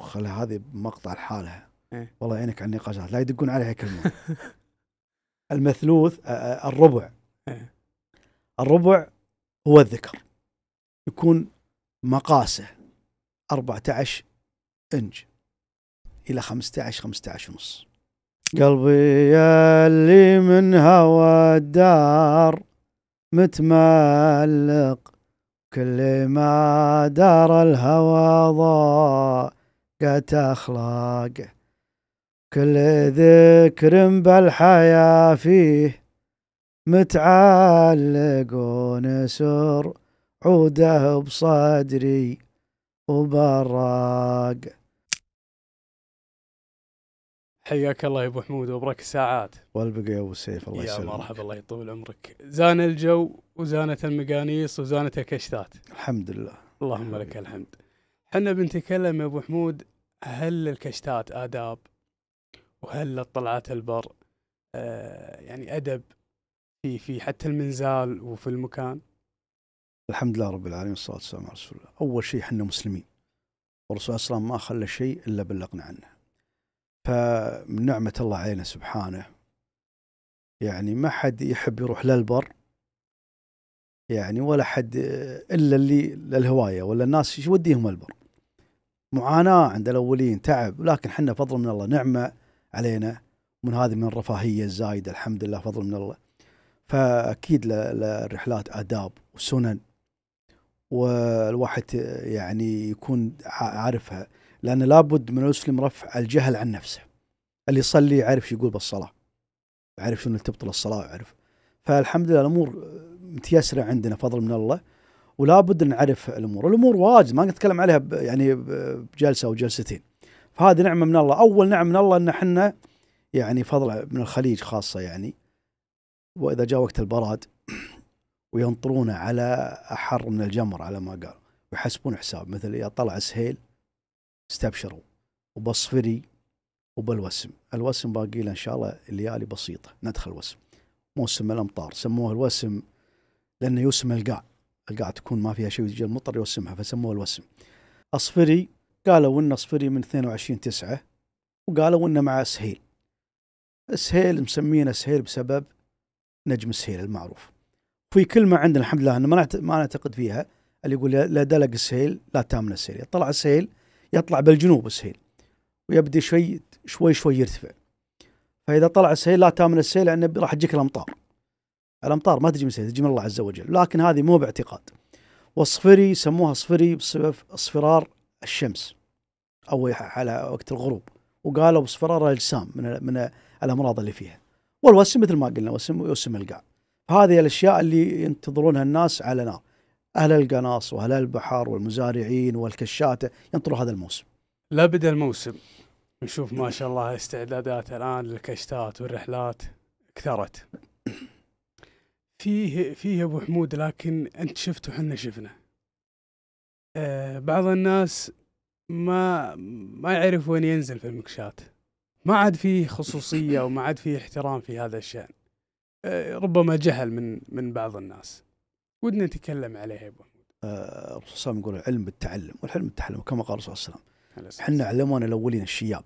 وخلي هذه بمقطع لحالها إيه؟ والله يعينك على النقاشات لا يدقون عليها كلمه المثلوث آه، آه، الربع إيه؟ الربع هو الذكر يكون مقاسه 14 انج الى 15 15 ونص قلبي يلي من هوى الدار متملق كل ما دار الهوى ضاق أخلاق كل ذكر بالحياة فيه متعلق ونسر عوده بصدري وبراق حياك الله يا ابو حمود وبرك الساعات والبقى يا ابو سيف الله يسلمك يا مرحبا الله يطول عمرك زان الجو وزانت المقانيس وزانت الكشتات الحمد لله اللهم لك الحمد حنا بنتكلم يا ابو حمود هل الكشتات آداب وهل طلعات البر آه يعني أدب في في حتى المنزال وفي المكان الحمد لله رب العالمين والصلاة والسلام على رسول الله أول شيء احنا مسلمين والرسول صلى الله عليه وسلم ما خلى شيء إلا بلغنا عنه فمن نعمة الله علينا سبحانه يعني ما حد يحب يروح للبر يعني ولا حد إلا اللي للهواية ولا الناس يوديهم البر معاناه عند الاولين تعب لكن حنا فضل من الله نعمه علينا من هذه من الرفاهيه الزايده الحمد لله فضل من الله فاكيد للرحلات اداب وسنن والواحد يعني يكون عارفها لان لابد من المسلم رفع الجهل عن نفسه اللي يصلي يعرف شو يقول بالصلاه يعرف شنو تبطل الصلاه يعرف فالحمد لله الامور متيسره عندنا فضل من الله ولا بد نعرف الامور، الامور واجد ما نتكلم عليها يعني بجلسه او جلستين. فهذه نعمه من الله، اول نعمه من الله ان احنا يعني فضل من الخليج خاصه يعني واذا جاء وقت البراد وينطرونه على احر من الجمر على ما قال ويحسبون حساب مثل يا طلع سهيل استبشروا وبصفري وبالوسم الوسم باقي له ان شاء الله الليالي بسيطه ندخل الوسم موسم الامطار سموه الوسم لانه يوسم القاع القاع تكون ما فيها شيء يجي المطر يوسمها فسموها الوسم اصفري قالوا ان اصفري من 22 تسعة وقالوا انه مع سهيل سهيل مسمينه سهيل بسبب نجم سهيل المعروف في كلمة عندنا الحمد لله أنا ما نعتقد فيها اللي يقول لا دلق سهيل لا تامن السهيل يطلع سهيل يطلع بالجنوب سهيل ويبدي شوي شوي شوي يرتفع فإذا طلع سهيل لا تامن السهيل لأنه راح تجيك الأمطار الامطار ما تجي من سيدنا تجي من الله عز وجل لكن هذه مو باعتقاد والصفري يسموها صفري بسبب اصفرار الشمس او على وقت الغروب وقالوا اصفرار الاجسام من من الامراض اللي فيها والوسم مثل ما قلنا وسم يوسم القاع هذه الاشياء اللي ينتظرونها الناس على نار اهل القناص واهل البحر والمزارعين والكشاته ينطروا هذا الموسم لا بدا الموسم نشوف ما شاء الله استعدادات الان للكشتات والرحلات كثرت فيه فيه ابو حمود لكن انت شفت وحنا شفنا أه بعض الناس ما ما يعرف وين ينزل في المكشات ما عاد فيه خصوصيه وما عاد فيه احترام في هذا الشان أه ربما جهل من من بعض الناس ودنا نتكلم عليه يا ابو حمود الرسول أه صلى يقول العلم بالتعلم والحلم بالتعلم كما قال الرسول صلى الله عليه وسلم احنا علمونا الاولين الشياب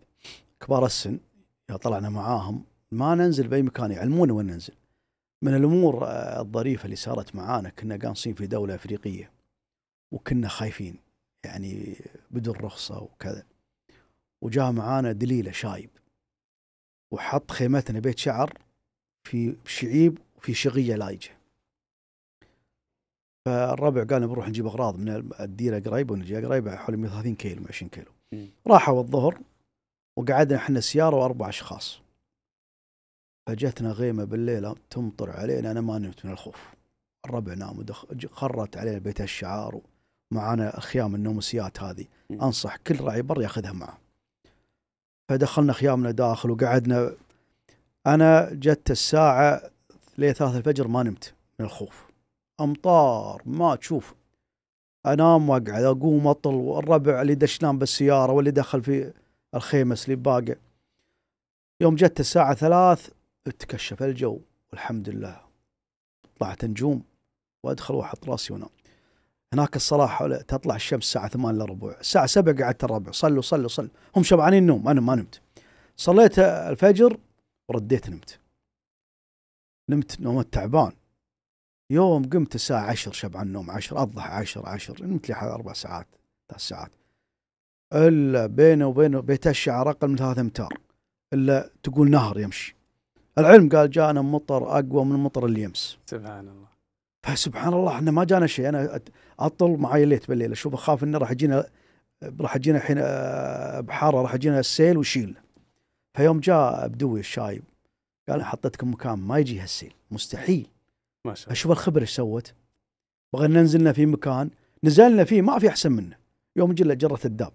كبار السن اذا طلعنا معاهم ما ننزل باي مكان يعلمونا وين ننزل من الامور آه، الظريفه اللي صارت معانا كنا قانصين في دوله افريقيه وكنا خايفين يعني بدون رخصه وكذا وجاء معانا دليله شايب وحط خيمتنا بيت شعر في شعيب وفي شغيه لايجه فالربع قال بنروح نجيب اغراض من الديره قريب ونجي قريب حوالي 130 كيلو 20 كيلو راحوا الظهر وقعدنا احنا سياره واربع اشخاص فجتنا غيمه بالليل تمطر علينا انا ما نمت من الخوف الربع نام خرت علينا بيت الشعار ومعانا خيام النومسيات هذه انصح كل راعي بر ياخذها معه فدخلنا خيامنا داخل وقعدنا انا جت الساعه لي ثلاثة الفجر ما نمت من الخوف امطار ما تشوف انام واقعد اقوم اطل والربع اللي دشنان بالسياره واللي دخل في الخيمه سليب باقي يوم جت الساعه ثلاث اتكشف الجو والحمد لله طلعت نجوم وادخل واحط راسي وانام هناك الصلاة حول تطلع الشمس الساعة 8 الا ربع، الساعة 7 قعدت الربع صلوا صلوا صلوا هم شبعانين نوم انا ما نمت. صليت الفجر ورديت نمت. نمت نوم تعبان. يوم قمت الساعة 10 شبعان النوم 10 اضح 10 10 نمت لي اربع ساعات ثلاث ساعات. الا بينه وبين بيت الشعر اقل من ثلاثة امتار. الا تقول نهر يمشي. العلم قال جانا مطر اقوى من مطر اللي امس سبحان الله فسبحان الله احنا ما جانا شيء انا اطل معي ليت بالليل اشوف اخاف انه راح يجينا راح يجينا الحين بحاره راح يجينا السيل وشيل فيوم جاء بدوي الشايب قال حطيتكم مكان ما يجيها السيل مستحيل ما شاء الله اشوف الخبر ايش سوت بغينا ننزلنا في مكان نزلنا فيه ما في احسن منه يوم جله جره الداب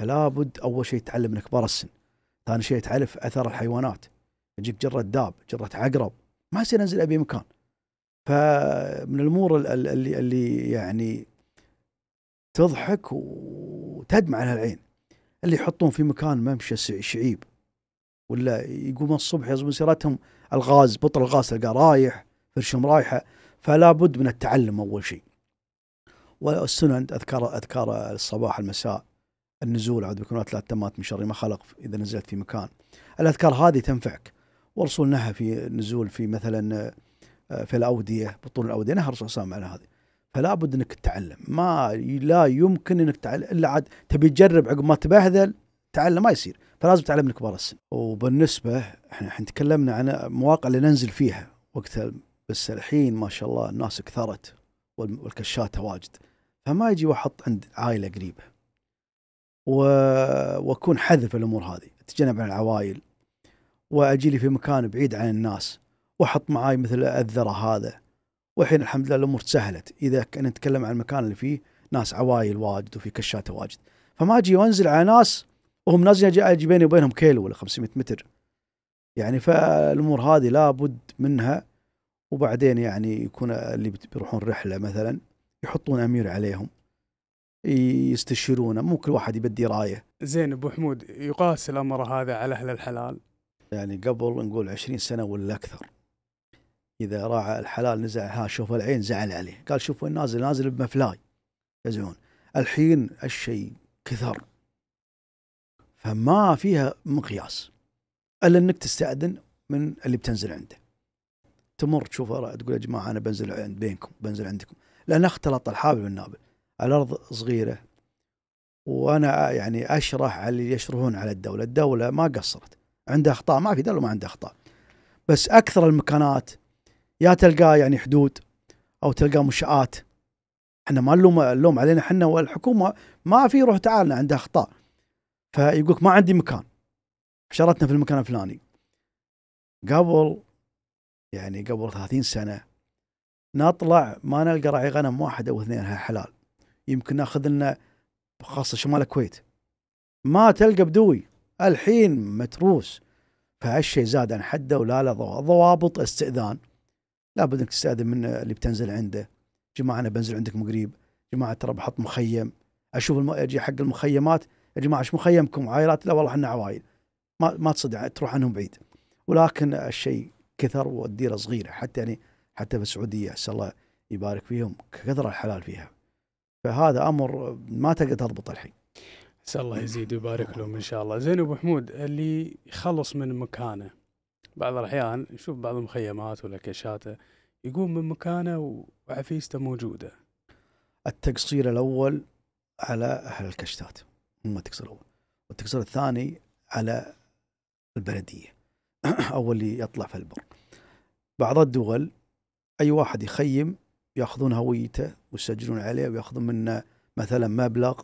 فلا بد اول شيء تعلم من كبار السن ثاني شيء تعرف اثر الحيوانات يجيك جره داب جره عقرب ما يصير انزل ابي مكان فمن الامور اللي اللي يعني تضحك وتدمع على العين اللي يحطون في مكان ممشى شعيب ولا يقومون الصبح يصبون سيارتهم الغاز بطل الغاز تلقاه رايح فرشهم رايحه فلا بد من التعلم اول شيء والسنن اذكار اذكار الصباح المساء النزول اعوذ بكلمات لا تمات من شر ما خلق اذا نزلت في مكان الاذكار هذه تنفعك والرسول نهى في النزول في مثلا آه، في الاوديه بطون الاوديه نهى الرسول صلى الله عليه وسلم هذه فلا بد انك تتعلم ما لا يمكن انك تتعلم الا عاد تبي تجرب عقب ما تبهذل تعلم ما يصير فلازم تتعلم من كبار السن وبالنسبه احنا الحين تكلمنا عن المواقع اللي ننزل فيها وقت بس الحين ما شاء الله الناس كثرت والكشات واجد فما يجي واحد عند عائله قريبه و... واكون حذف الامور هذه اتجنب عن العوائل واجي لي في مكان بعيد عن الناس واحط معاي مثل الذره هذا والحين الحمد لله الامور تسهلت اذا كنا نتكلم عن المكان اللي فيه ناس عوايل واجد وفي كشاته واجد فما اجي وانزل على ناس وهم نازلين اجي بيني وبينهم كيلو ولا 500 متر يعني فالامور هذه لابد منها وبعدين يعني يكون اللي بيروحون رحله مثلا يحطون امير عليهم يستشيرونه مو كل واحد يبدي رايه زين ابو حمود يقاس الامر هذا على اهل الحلال يعني قبل نقول عشرين سنة ولا أكثر إذا راعى الحلال نزع ها شوف العين زعل عليه قال شوفوا نازل نازل بمفلاي يزعون الحين الشيء كثر فما فيها مقياس الا انك تستاذن من اللي بتنزل عنده تمر تشوف تقول يا جماعه انا بنزل عند بينكم بنزل عندكم لان اختلط الحابل بالنابل الارض صغيره وانا يعني اشرح على اللي يشرحون على الدوله الدوله ما قصرت عنده اخطاء ما في دوله ما عنده اخطاء بس اكثر المكانات يا تلقاه يعني حدود او تلقاه منشات احنا ما نلوم اللوم علينا احنا والحكومه ما في روح تعالنا عندها اخطاء فيقولك ما عندي مكان حشرتنا في المكان الفلاني قبل يعني قبل 30 سنه نطلع ما نلقى راعي غنم واحد او اثنين حلال يمكن ناخذ لنا خاصه شمال الكويت ما تلقى بدوي الحين متروس فهالشيء زاد عن حده ولا له ضوابط استئذان لابد انك تستاذن من اللي بتنزل عنده جماعه انا بنزل عندكم قريب جماعه ترى بحط مخيم اشوف الم... اجي حق المخيمات يا جماعه ايش مخيمكم عائلات لا والله احنا عوائل ما ما تصدع تروح عنهم بعيد ولكن الشيء كثر والديره صغيره حتى يعني حتى في السعوديه اسال الله يبارك فيهم كثر الحلال فيها فهذا امر ما تقدر تضبط الحين نسال الله يزيد ويبارك لهم ان شاء الله زين ابو حمود اللي يخلص من مكانه بعض الاحيان نشوف بعض المخيمات ولا كشاته يقوم من مكانه وعفيسته موجوده التقصير الاول على اهل الكشتات هم التقصير الاول والتقصير الثاني على البلديه او اللي يطلع في البر بعض الدول اي واحد يخيم ياخذون هويته ويسجلون عليه وياخذون منه مثلا مبلغ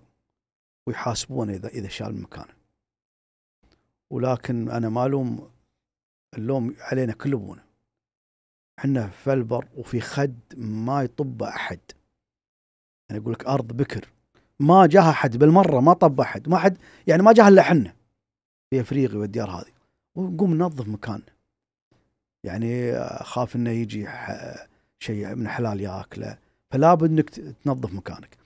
ويحاسبونه اذا اذا شال من مكانه. ولكن انا ما الوم اللوم علينا كل ابونا. احنا في البر وفي خد ما يطبه احد. انا اقول لك ارض بكر ما جاها احد بالمره ما طب احد ما حد يعني ما جاها الا احنا. في افريقيا والديار هذه ونقوم ننظف مكاننا. يعني اخاف انه يجي شيء من حلال ياكله فلا بد انك تنظف مكانك.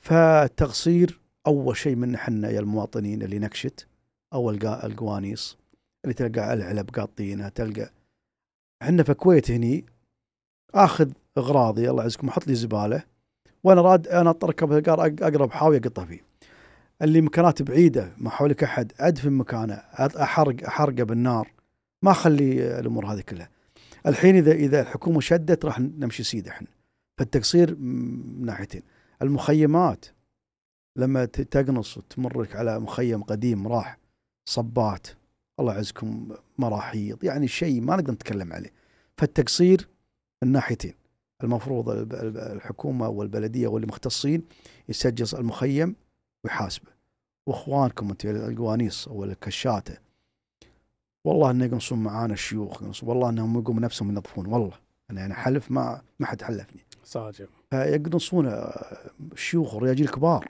فالتقصير اول شيء من حنا يا المواطنين اللي نكشت او القوانيص اللي تلقى العلب قاطينها تلقى احنا في الكويت هني اخذ اغراضي الله يعزكم احط لي زباله وانا راد انا اركب اقرب حاويه اقطها فيه اللي مكانات بعيده ما حولك احد ادفن مكانه احرق احرقه بالنار ما اخلي الامور هذه كلها الحين اذا اذا الحكومه شدت راح نمشي سيده احنا فالتقصير من ناحيتين المخيمات لما تقنص وتمرك على مخيم قديم راح صبات الله يعزكم مراحيض يعني شيء ما نقدر نتكلم عليه فالتقصير الناحيتين المفروض الحكومة والبلدية والمختصين يسجل المخيم ويحاسبه واخوانكم انتم القوانيص والكشاته والله انه يقنصون معانا الشيوخ والله انهم يقوموا نفسهم ينظفون والله انا يعني حلف ما ما حد حلفني صادق فيقنصون آه، الشيوخ آه، والرياجيل الكبار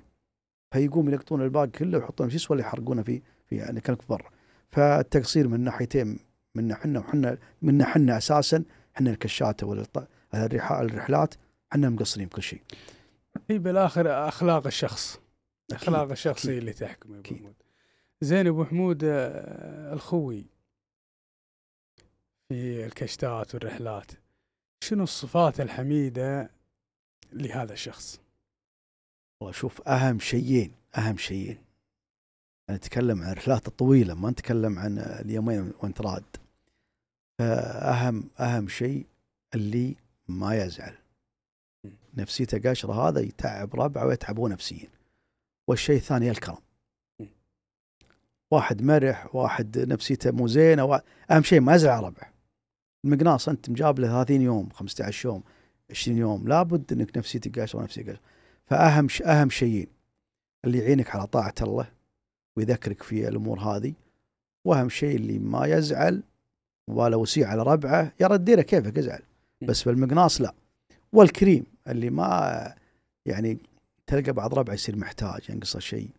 فيقوم يلقطون الباقي كله ويحطونه في ولا يحرقونه في في يعني كانك برا فالتقصير من ناحيتين منا احنا وحنا منا احنا اساسا احنا الكشات ولا الرحلات احنا مقصرين بكل شيء. هي بالاخر اخلاق الشخص اخلاق الشخص اللي تحكم ابو حمود. زين ابو حمود الخوي في الكشتات والرحلات شنو الصفات الحميده لهذا الشخص؟ واشوف اهم شيئين اهم شيئين انا اتكلم عن الرحلات الطويله ما نتكلم عن اليومين وانت راد اهم اهم شيء اللي ما يزعل نفسيته قشره هذا يتعب ربعه ويتعبوا نفسيا والشيء الثاني الكرم واحد مرح واحد نفسيته مو زينه اهم شيء ما يزعل ربعه المقناص انت مجاب له 30 يوم 15 يوم 20 يوم لابد انك نفسيتك قاشره ونفسيتك قاشره فأهم أهم شيئين اللي يعينك على طاعة الله ويذكرك في الأمور هذه وأهم شيء اللي ما يزعل ولا وسيع على ربعه يا رد ديره كيفك ازعل بس بالمقناص لا والكريم اللي ما يعني تلقى بعض ربعه يصير محتاج ينقصه شيء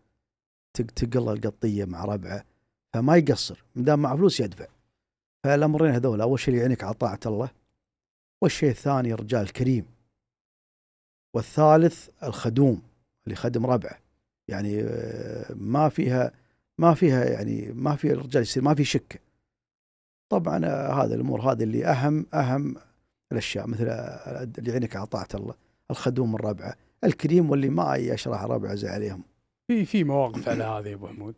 تقل القطيه مع ربعه فما يقصر ما دام مع فلوس يدفع فالامرين هذول اول شيء يعينك على طاعه الله والشيء الثاني رجال كريم والثالث الخدوم اللي خدم ربعه يعني آه، ما فيها ما فيها يعني ما في الرجال يصير ما في شك طبعا آه، هذا الامور هذه اللي اهم اهم الاشياء مثل آه، اللي عينك اعطاك الله الخدوم من ربعه الكريم واللي ما يشرح ربعه زي عليهم في في مواقف على هذه يا ابو حمود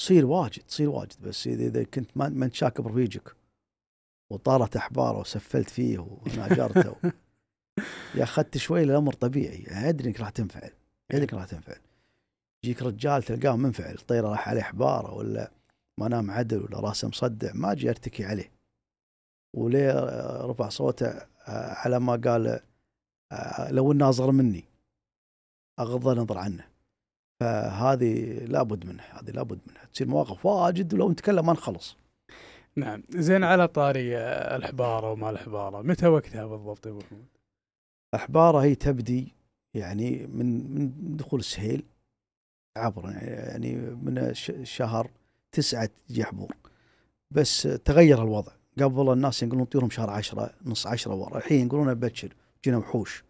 تصير واجد تصير واجد بس اذا اذا كنت ما انت شاكب رفيجك وطارت احباره وسفلت فيه وناجرته يا اخذت شوي الامر طبيعي ادري انك راح تنفعل ادري انك راح تنفعل يجيك رجال تلقاه منفعل طير راح عليه حباره ولا ما نام عدل ولا راسه مصدع ما اجي ارتكي عليه وليه رفع صوته آه، على ما قال آه، لو انه اصغر مني اغض النظر عنه فهذه لابد منها هذه لابد منها تصير مواقف واجد ولو نتكلم ما نخلص نعم زين على طاري آه، الحباره وما الحباره متى وقتها بالضبط يا ابو محمود؟ أحبارة هي تبدي يعني من من دخول السهيل عبر يعني من شهر تسعة جحبور بس تغير الوضع قبل الناس ينقلون طيورهم شهر عشرة نص عشرة ورا الحين ينقلون بكر جينا وحوش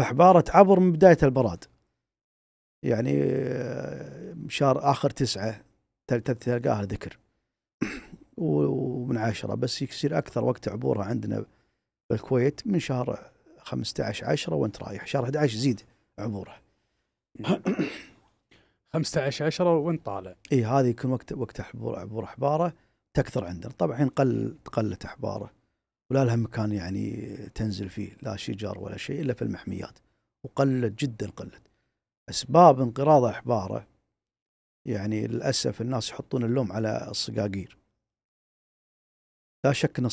فحبارة عبر من بداية البراد يعني آه، شهر آخر تسعة تلقاها ذكر ومن عشرة بس يصير أكثر وقت عبورها عندنا بالكويت من شهر 15 10 وانت رايح شهر 11 زيد عبوره 15 10 وانت طالع اي هذه يكون وقت وقت عبور عبور حباره تكثر عندنا طبعا قل قلت حباره ولا لها مكان يعني تنزل فيه لا شجر ولا شيء الا في المحميات وقلت جدا قلت اسباب انقراض احباره يعني للاسف الناس يحطون اللوم على الصقاقير لا شك ان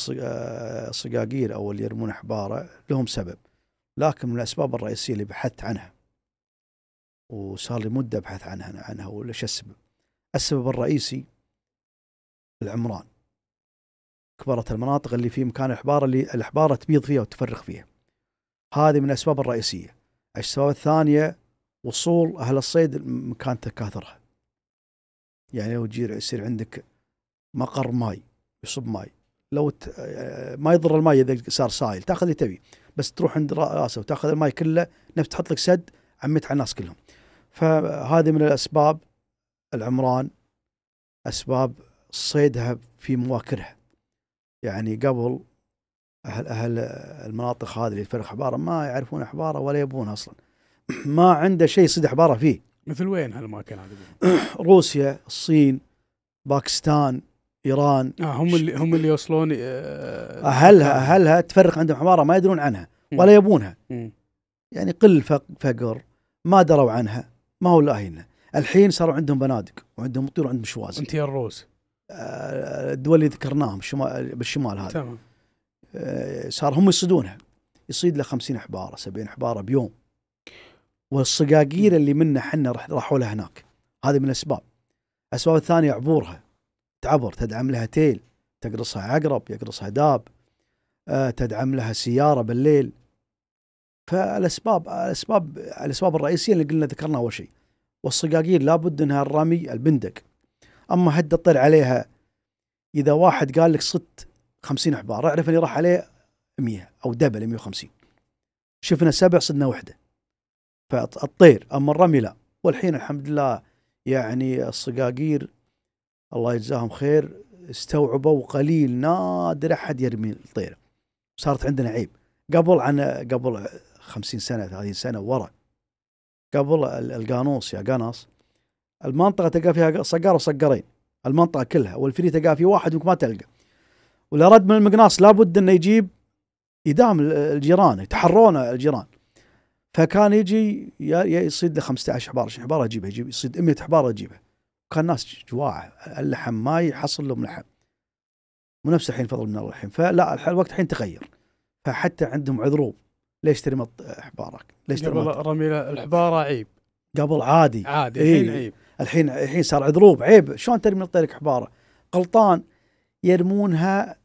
الصقاقير آه، او اللي يرمون حباره لهم سبب لكن من الاسباب الرئيسيه اللي بحثت عنها وصار لي مده ابحث عنها عنها ولا شو السبب؟ السبب الرئيسي العمران كبرت المناطق اللي في مكان الحباره اللي الحباره تبيض فيها وتفرخ فيها. هذه من الاسباب الرئيسيه. الاسباب الثانيه وصول اهل الصيد مكان تكاثرها. يعني لو يصير عندك مقر ماي يصب ماي لو ت... آه، ما يضر الماي اذا صار سايل تاخذ اللي تبي بس تروح عند راسه وتاخذ الماي كله نفس تحط لك سد عميت على الناس كلهم فهذه من الاسباب العمران اسباب صيدها في مواكرها يعني قبل اهل اهل المناطق هذه اللي تفرخ حباره ما يعرفون حباره ولا يبون اصلا ما عنده شيء يصيد حباره فيه مثل وين هالاماكن هذه؟ روسيا، الصين، باكستان، ايران آه هم اللي هم اللي يوصلون آه، اهلها اهلها تفرق عندهم حماره ما يدرون عنها ولا يبونها يعني قل فقر ما دروا عنها ما هو لاهينا الحين صاروا عندهم بنادق وعندهم مطير وعندهم شواز انت الروس آه، الدول اللي ذكرناهم الشمال بالشمال هذا تمام آه، صار هم يصيدونها يصيد له 50 حباره 70 حباره بيوم والصقاقير اللي منا احنا راحوا لها هناك هذه من الاسباب الاسباب الثانيه عبورها تعبر تدعم لها تيل تقرصها عقرب يقرصها داب آه، تدعم لها سياره بالليل فالاسباب الاسباب الاسباب الرئيسيه اللي قلنا ذكرنا اول شيء والصقاقير لابد انها الرمي البندق اما هد الطير عليها اذا واحد قال لك صدت 50 حبار اعرف اني راح عليه 100 او دبل 150 شفنا سبع صدنا وحده فالطير اما الرمي لا والحين الحمد لله يعني الصقاقير الله يجزاهم خير استوعبوا قليل نادر احد يرمي الطيره صارت عندنا عيب قبل عن قبل 50 سنه 30 سنه ورا قبل القانوس يا قناص المنطقه تلقى فيها صقار وصقرين المنطقه كلها والفري تلقى فيه واحد ما تلقى ولا رد من المقناص لابد انه يجيب يدام الجيران يتحرون الجيران فكان يجي يصيد له 15 حبار 20 حبار اجيبه يجيب يصيد 100 حبار اجيبه كان ناس جواع اللحم ما يحصل لهم لحم مو نفس الحين فضل من الله الحين فلا الوقت الحين تغير فحتى عندهم عذروب ليش ترمي حبارك؟ ليش قبل رمي الحباره عيب قبل عادي عادي إيه؟ الحين عيب الحين الحين صار عذروب عيب شلون ترمي طيرك حباره؟ غلطان يرمونها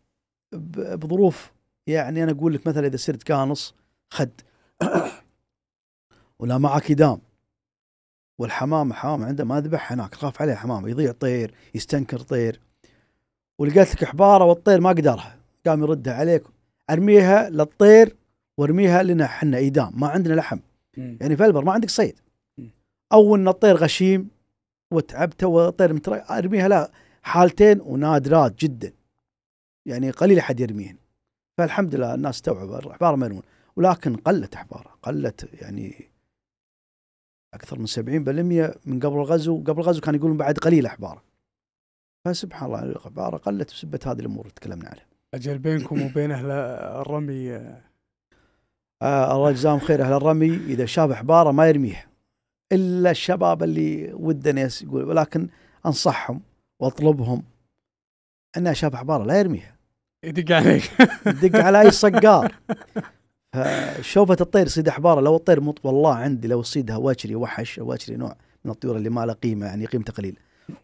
بظروف يعني انا اقول لك مثلا اذا صرت قانص خد ولا معك دام والحمام حمام عنده ما ذبح هناك خاف عليه حمام يضيع طير يستنكر طير ولقيت لك حباره والطير ما قدرها قام يردها عليك ارميها للطير وارميها لنا حنا ايدام ما عندنا لحم م. يعني البر ما عندك صيد م. او ان الطير غشيم وتعبته وطير متري ارميها لا حالتين ونادرات جدا يعني قليل احد يرميهن فالحمد لله الناس استوعبوا الحباره ما ولكن قلت حباره قلت يعني اكثر من 70% من قبل الغزو قبل الغزو كانوا يقولون بعد قليل احبار فسبحان الله الاحبار قلت بسبه هذه الامور اللي تكلمنا عليها اجل بينكم وبين اهل الرمي آه, آه، الله يجزاهم خير اهل الرمي اذا شاف حباره ما يرميه الا الشباب اللي ودنا يقول ولكن انصحهم واطلبهم انه شاف حباره لا يرميها يدق عليك يدق على اي صقار شوفة الطير صيد احباره لو الطير مط والله عندي لو صيدها واشري وحش واشري نوع من الطيور اللي ما له قيمه يعني قيمته قليله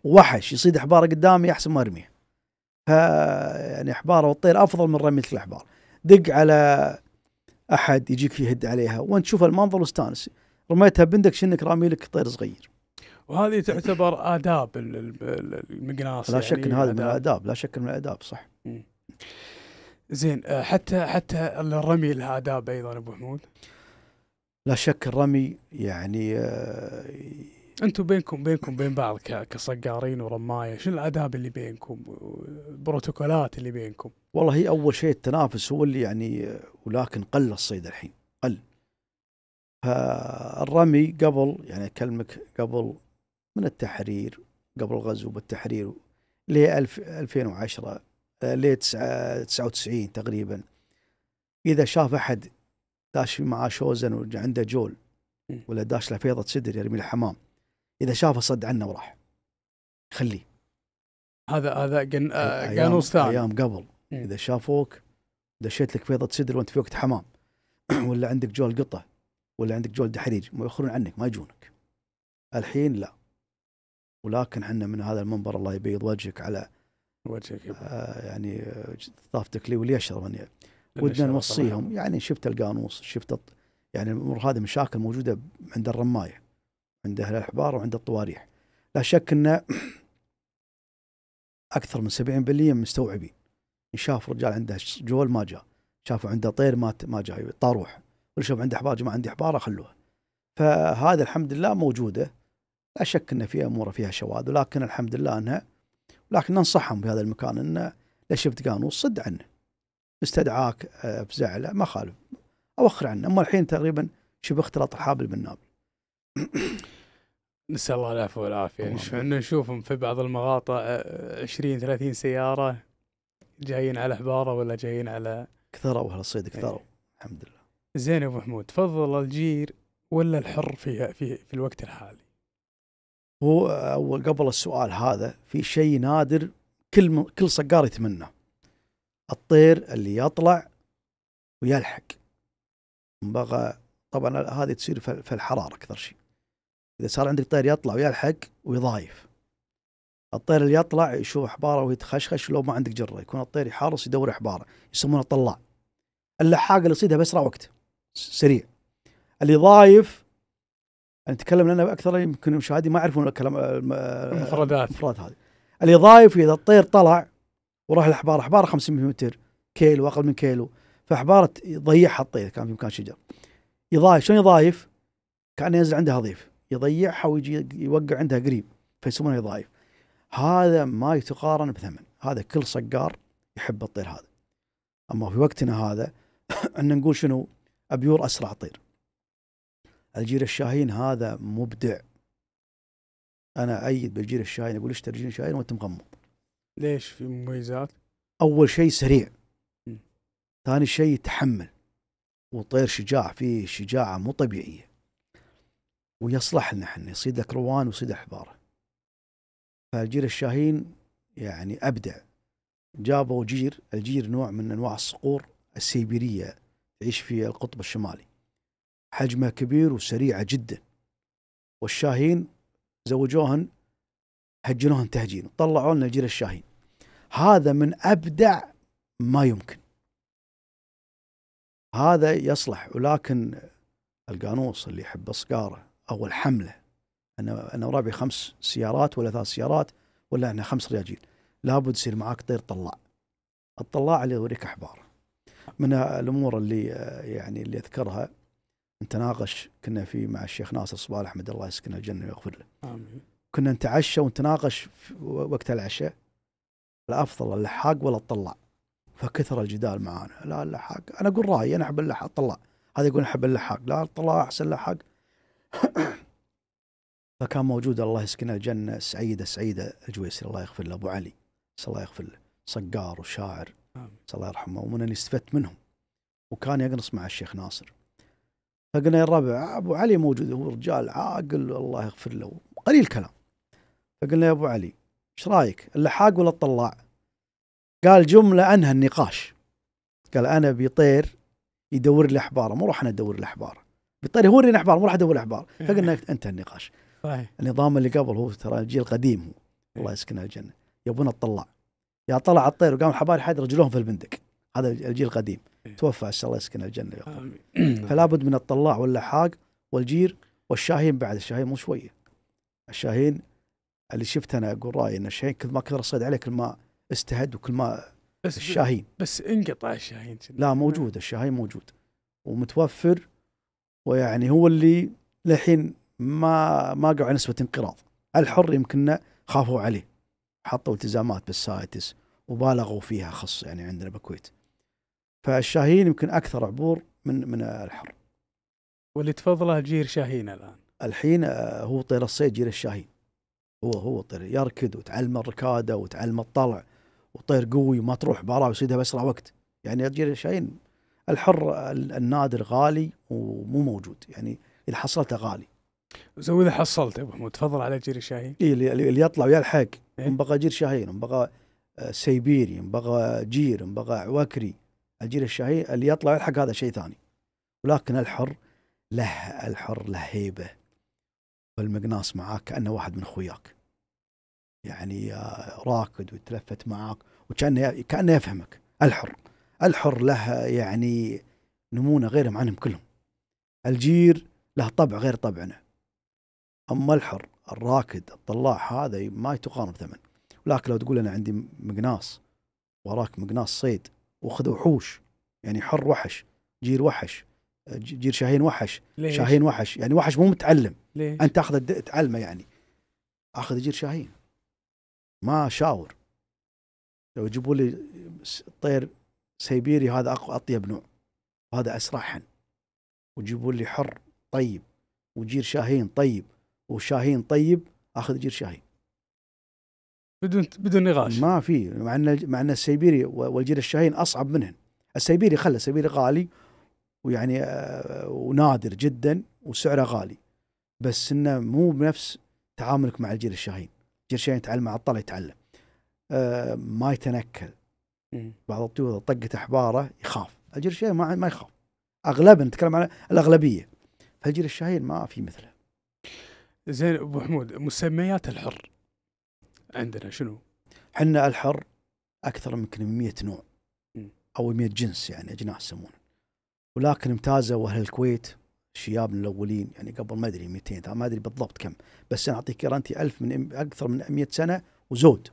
وحش يصيد احباره قدامي احسن ما ارميه يعني احباره والطير افضل من رميه الاحبار دق على احد يجيك يهد عليها وانت تشوف المنظر واستانس رميتها بندك شنك رامي لك طير صغير وهذه تعتبر اداب المقناص لا يعني شك ان يعني هذا من الاداب لا شك من الاداب صح م. زين آه، حتى حتى الرمي لها آداب أيضا أبو حمود لا شك الرمي يعني آه، انتم بينكم بينكم بين بعض كصقارين ورمايه، شنو الاداب اللي بينكم؟ البروتوكولات اللي بينكم؟ والله هي اول شيء التنافس هو اللي يعني آه، ولكن قل الصيد الحين، قل. فالرمي قبل يعني اكلمك قبل من التحرير قبل غزو بالتحرير اللي هي 2010 ل 99 تقريبا اذا شاف احد داش معاه شوزن وعنده جول ولا داش له فيضه صدر يرمي يعني الحمام اذا شافه صد عنه وراح خليه هذا هذا آه، قانون ثاني ايام قبل اذا شافوك دشيت لك فيضه صدر وانت في وقت حمام ولا عندك جول قطه ولا عندك جول دحريج ما يخرون عنك ما يجونك الحين لا ولكن احنا من هذا المنبر الله يبيض وجهك على وجهك آه يعني آه، طافتك لي وليشربن ودنا نوصيهم يعني شفت القانوس شفت يعني الامور هذه مشاكل موجوده عند الرمايه عند اهل الاحبار وعند الطواريح لا شك ان اكثر من 70% مستوعبين شاف رجال عنده جول ما جاء شافوا عنده طير ما ما جاء طاروح كل شوف عنده احبار ما عندي احبار خلوها فهذا الحمد لله موجوده لا شك ان فيها امور فيها شواذ ولكن الحمد لله انها لكن ننصحهم في هذا المكان أن لا شفت قانون صد عنه استدعاك بزعله آه، ما خالف أوخر عنه أما الحين تقريبا شبه اختلاط الحابل بالنابل نسال الله العفو والعافيه نشوفهم في بعض المقاطع 20 30 سياره جايين على حباره ولا جايين على كثروا اهل الصيد كثروا إيه. الحمد لله زين ابو محمود تفضل الجير ولا الحر في في, في الوقت الحالي هو اول آه، قبل السؤال هذا في شيء نادر كل كل صقار يتمناه الطير اللي يطلع ويلحق بغى طبعا هذه تصير في الحراره اكثر شيء اذا صار عندك طير يطلع ويلحق ويضايف الطير اللي يطلع يشوف حباره ويتخشخش لو ما عندك جره يكون الطير يحارس يدور حباره يسمونه طلاع اللحاق اللي يصيدها باسرع وقت سريع اللي ضايف يعني نتكلم لان اكثر يمكن المشاهدي ما يعرفون الكلام آه، آه، المفردات المفردات هذه اللي ضايف اذا الطير طلع وراح الحبار حبار 500 متر كيلو اقل من كيلو فاحباره يضيعها الطير كان في مكان شجر يضايف شلون يضايف؟ كان ينزل عندها ضيف يضيعها ويجي يوقع عندها قريب فيسمونه يضايف هذا ما يتقارن بثمن هذا كل صقار يحب الطير هذا اما في وقتنا هذا ان نقول شنو ابيور اسرع طير الجيل الشاهين هذا مبدع انا ايد بالجيل الشاهين اقول اشتري جير شاهين وانت مغمض ليش في مميزات؟ اول شيء سريع ثاني شيء يتحمل وطير شجاع فيه شجاعه مو طبيعيه ويصلح لنا احنا يصيد روان ويصيد حباره فالجير الشاهين يعني ابدع جابوا جير الجير نوع من انواع الصقور السيبيريه تعيش في القطب الشمالي حجمها كبير وسريعة جدا والشاهين زوجوهن هجنوهن تهجين طلعوا لنا جير الشاهين هذا من أبدع ما يمكن هذا يصلح ولكن القانوص اللي يحب صقارة أو الحملة أنا أنا ورابي خمس سيارات ولا ثلاث سيارات ولا أنا خمس رياجيل لابد يصير معاك طير طلاع الطلاع اللي يوريك أحباره من الأمور اللي يعني اللي أذكرها نتناقش كنا في مع الشيخ ناصر صبالح احمد الله يسكنه الجنه ويغفر له. امين. كنا نتعشى ونتناقش وقت العشاء الافضل اللحاق ولا الطلع فكثر الجدال معانا لا اللحاق انا اقول رايي انا احب اللحاق الطلع هذا يقول احب اللحاق لا الطلع احسن لحاق فكان موجود الله يسكنه الجنه سعيده سعيده الجويسري الله يغفر له ابو علي صلى الله يغفر له صقار وشاعر صلى الله يرحمه ومن استفدت منهم وكان يقنص مع الشيخ ناصر فقلنا يا الربع ابو علي موجود هو رجال عاقل الله يغفر له قليل كلام فقلنا يا ابو علي ايش رايك اللحاق ولا الطلاع قال جمله انهى النقاش قال انا بيطير يدور لي احباره مو راح انا ادور لي احباره بيطير يوريني احبار مو راح ادور احبار فقلنا انت النقاش صحيح النظام اللي قبل هو ترى الجيل القديم هو إيه. الله يسكنه الجنه يبون الطلاع يا طلع الطير وقام الحبار حاد رجلهم في البندق هذا الجيل القديم إيه. توفى عسى الله يسكنه الجنه آمين. فلا بد من الطلاع واللحاق والجير والشاهين بعد الشاهين مو شويه الشاهين اللي شفت انا اقول رايي ان الشاهين كل ما كثر الصيد عليه كل ما استهد وكل ما بس الشاهين بس انقطع الشاهين لا موجود الشاهين موجود ومتوفر ويعني هو اللي للحين ما ما قعد نسبه انقراض الحر يمكن خافوا عليه حطوا التزامات بالسايتس وبالغوا فيها خص يعني عندنا بالكويت فالشاهين يمكن اكثر عبور من من الحر واللي تفضله جير شاهين الان الحين آه، هو طير الصيد جير الشاهين هو هو طير يركض وتعلم الركاده وتعلم الطلع وطير قوي وما تروح برا ويصيدها باسرع وقت يعني جير الشاهين الحر النادر غالي ومو موجود يعني اذا حصلته غالي زو اذا حصلته ابو محمود تفضل على جير الشاهين اي اللي يطلع ويلحق إيه؟ بقى جير شاهين بقى آه، سيبيري بقى جير بقى عواكري الجيل الشاهي اللي يطلع يلحق هذا شيء ثاني ولكن الحر له الحر له هيبه والمقناص معاك كانه واحد من اخوياك يعني آه، راكد ويتلفت معاك وكانه كانه يفهمك الحر الحر له يعني نمونه غيرهم عنهم كلهم الجير له طبع غير طبعنا اما الحر الراكد الطلاع هذا ما يتقارن ثمن ولكن لو تقول انا عندي مقناص وراك مقناص صيد وخذ وحوش يعني حر وحش جير وحش آه، جير شاهين وحش ليش؟ شاهين وحش يعني وحش مو متعلم ليش؟ انت تاخذ تعلمه يعني اخذ جير شاهين ما شاور لو يجيبوا لي طير سيبيري هذا اقوى اطيب نوع هذا اسرع حن وجيبوا لي حر طيب وجير شاهين طيب وشاهين طيب اخذ جير شاهين بدون بدون نقاش ما في مع ان مع ان السيبيري والجيل الشاهين اصعب منهن السيبيري خلى السيبيري غالي ويعني آه، ونادر جدا وسعره غالي بس انه مو بنفس تعاملك مع الجيل الشاهين الجيل الشاهين يتعلم مع الطلع يتعلم آه ما يتنكل بعض الطيور طقت احباره يخاف الجيل الشاهين ما ما يخاف اغلبنا نتكلم عن الاغلبيه فالجيل الشاهين ما في مثله زين ابو حمود مسميات الحر عندنا شنو؟ حنا الحر اكثر يمكن من 100 نوع او 100 جنس يعني اجناس يسمونه ولكن امتازوا اهل الكويت شيابنا الاولين يعني قبل ما ادري 200 ما ادري بالضبط كم بس انا اعطيك كرانتي 1000 من اكثر من 100 سنه وزود